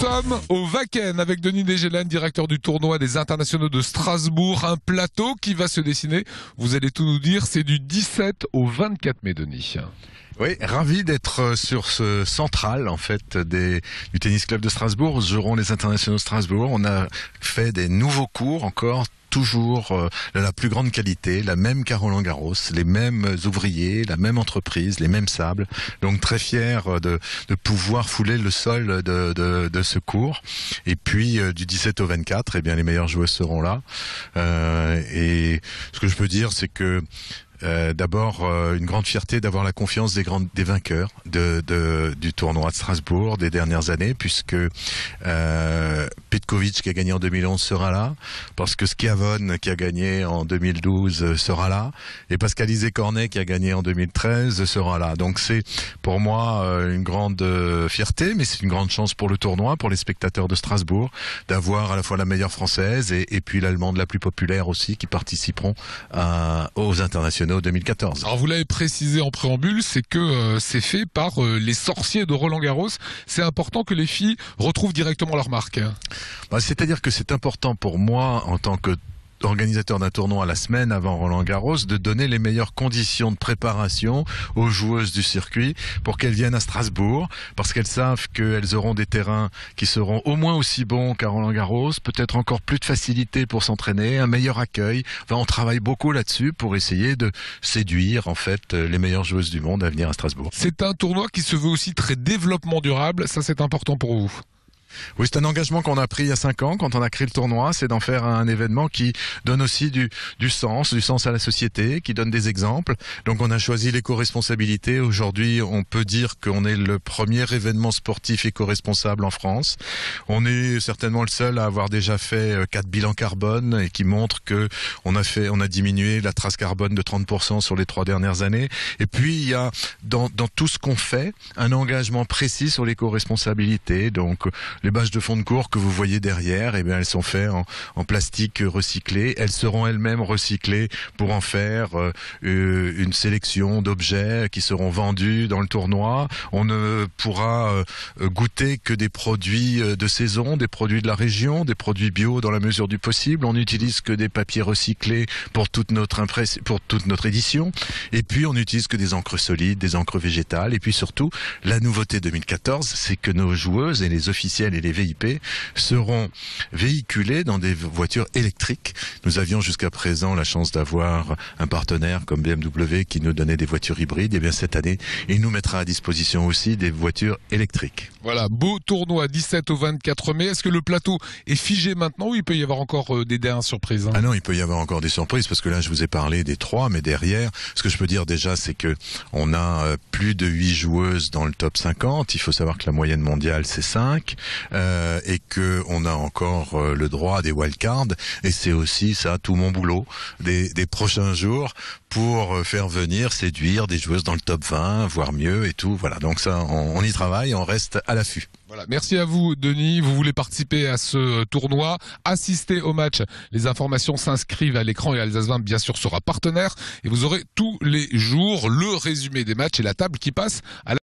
sommes au Vaken avec Denis Desgelaines, directeur du tournoi des internationaux de Strasbourg. Un plateau qui va se dessiner. Vous allez tout nous dire. C'est du 17 au 24 mai, Denis. Oui, ravi d'être euh, sur ce central en fait du tennis club de Strasbourg. Nous les internationaux de Strasbourg. On a fait des nouveaux cours encore toujours euh, la plus grande qualité, la même Caroline Garros, les mêmes ouvriers, la même entreprise, les mêmes sables. Donc très fier euh, de, pouvoir fouler le sol de, ce cours. Et puis euh, du 17 au 24, eh bien les meilleurs joueurs seront là. et ce que je peux dire, c'est que d'abord une grande fierté d'avoir la confiance des des vainqueurs du tournoi de Strasbourg des dernières années puisque Kovic qui a gagné en 2011 sera là, parce que Skiavon qui a gagné en 2012 euh, sera là, et Pascal Cornet qui a gagné en 2013 sera là. Donc c'est pour moi euh, une grande euh, fierté, mais c'est une grande chance pour le tournoi, pour les spectateurs de Strasbourg, d'avoir à la fois la meilleure française et, puis l'allemande la plus populaire aussi qui participeront aux internationaux 2014. Alors vous l'avez précisé en préambule, c'est que c'est fait par les sorciers de Roland Garros. C'est important que les filles retrouvent directement leur marque. Hein. Bah, c'est-à-dire que c'est important pour moi en tant que organisateur d'un tournoi à la semaine avant Roland Garros, de donner les meilleures conditions de préparation aux joueuses du circuit pour qu'elles viennent à Strasbourg, parce qu'elles savent qu'elles auront des terrains qui seront au moins aussi bons qu'à Roland Garros, peut-être encore plus de facilité pour s'entraîner, un meilleur accueil. on travaille beaucoup là-dessus pour essayer de séduire en fait euh, les meilleures joueuses du monde à venir à Strasbourg. C'est un tournoi qui se veut aussi très développement durable, ça c'est important pour vous. Oui, c'est un engagement qu'on a pris il y a cinq ans quand on a créé le tournoi, c'est d'en faire un événement qui donne aussi du, sens, du sens à la société, qui donne des exemples. Donc on a choisi l'éco-responsabilité. Aujourd'hui, on peut dire qu'on est le premier événement sportif éco-responsable en France. On est certainement le seul à avoir déjà fait euh, quatre bilans carbone et qui montre que on a fait, on a diminué la trace carbone de 30% sur les trois dernières années. Et puis il y a dans, dans tout ce qu'on fait un engagement précis sur l'éco-responsabilité. Donc les bâches de fond de cours que vous voyez derrière, eh bien, elles sont faites en, plastique recyclé. Elles seront elles-mêmes recyclées pour en faire euh, euh, une sélection d'objets qui seront vendus dans le tournoi. On ne pourra euh, goûter que des produits de saison, des produits de la région, des produits bio dans la mesure du possible. On n'utilise que des papiers recyclés pour toute notre pour toute notre édition. Et puis on n'utilise que des encres solides, des encres végétales. Et puis surtout, la nouveauté 2014, c'est que nos joueuses et les officiels et les VIP seront véhiculés dans des voitures électriques. Nous avions jusqu'à présent la chance d'avoir un partenaire comme BMW qui nous donnait des voitures hybrides. Et eh bien cette année, il nous mettra à disposition aussi des voitures électriques. Voilà, beau tournoi 17 au 24 mai. Est-ce que le plateau est figé maintenant ou il peut y avoir encore euh, des dernières surprises hein Ah non, il peut y avoir encore des surprises parce que là, je vous ai parlé des trois, mais derrière, ce que je peux dire déjà, c'est que on a euh, plus de huit joueuses dans le top 50. Il faut savoir que la moyenne mondiale, c'est 5. Euh, et que on a encore euh, le droit à des wildcards. Et c'est aussi ça, tout mon boulot des, prochains jours pour euh, faire venir, séduire des joueuses dans le top 20, voire mieux et tout. Voilà, donc ça, on, y travaille, on reste à l'affût. Voilà, merci à vous Denis, vous voulez participer à ce tournoi, assister au match. Les informations s'inscrivent à l'écran et Alsace 20 bien sûr sera partenaire et vous aurez tous les jours le résumé des matchs et la table qui passe à la